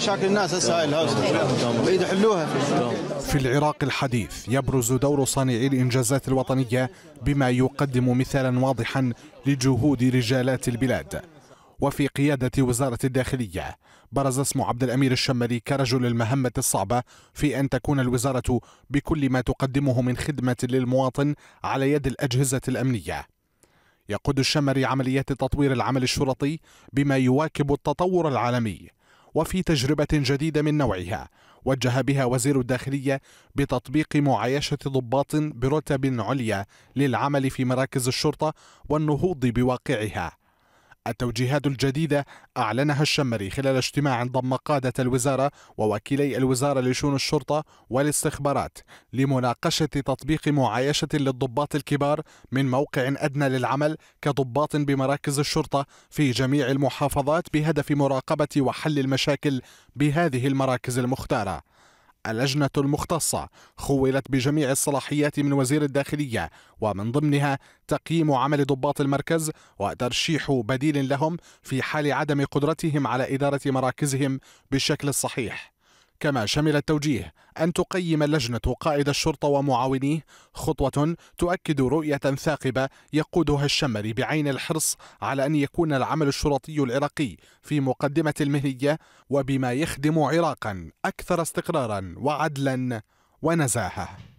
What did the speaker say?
مشاكل الناس هسه هاي الهاوس بعيد يحلوها في العراق الحديث يبرز دور صانعي الانجازات الوطنيه بما يقدم مثالا واضحا لجهود رجالات البلاد وفي قيادة وزارة الداخلية برز اسم عبد الأمير الشمري كرجل المهمة الصعبة في أن تكون الوزارة بكل ما تقدمه من خدمة للمواطن على يد الأجهزة الأمنية يقود الشمري عمليات تطوير العمل الشرطي بما يواكب التطور العالمي وفي تجربة جديدة من نوعها وجه بها وزير الداخلية بتطبيق معايشة ضباط برتب عليا للعمل في مراكز الشرطة والنهوض بواقعها التوجيهات الجديدة أعلنها الشمري خلال اجتماع ضم قادة الوزارة ووكيلي الوزارة لشؤون الشرطة والاستخبارات لمناقشة تطبيق معايشة للضباط الكبار من موقع أدنى للعمل كضباط بمراكز الشرطة في جميع المحافظات بهدف مراقبة وحل المشاكل بهذه المراكز المختارة اللجنة المختصة خولت بجميع الصلاحيات من وزير الداخلية ومن ضمنها تقييم عمل ضباط المركز وترشيح بديل لهم في حال عدم قدرتهم على إدارة مراكزهم بالشكل الصحيح كما شمل التوجيه أن تقيم اللجنة قائد الشرطة ومعاونيه خطوة تؤكد رؤية ثاقبة يقودها الشمري بعين الحرص على أن يكون العمل الشرطي العراقي في مقدمة المهنية وبما يخدم عراقا أكثر استقرارا وعدلا ونزاهه